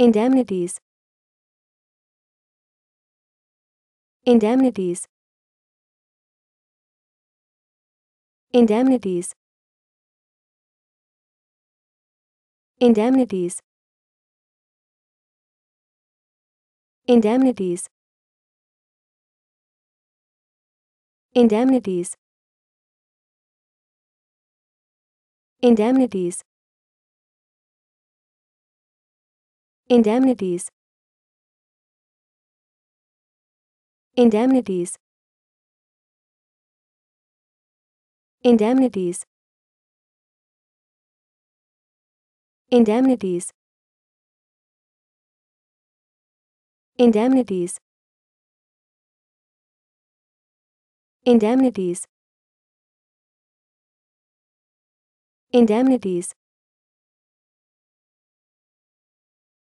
Indemnities Indemnities Indemnities Indemnities Indemnities Indemnities Indemnities Indemnities Indemnities Indemnities Indemnities Indemnities Indemnities Indemnities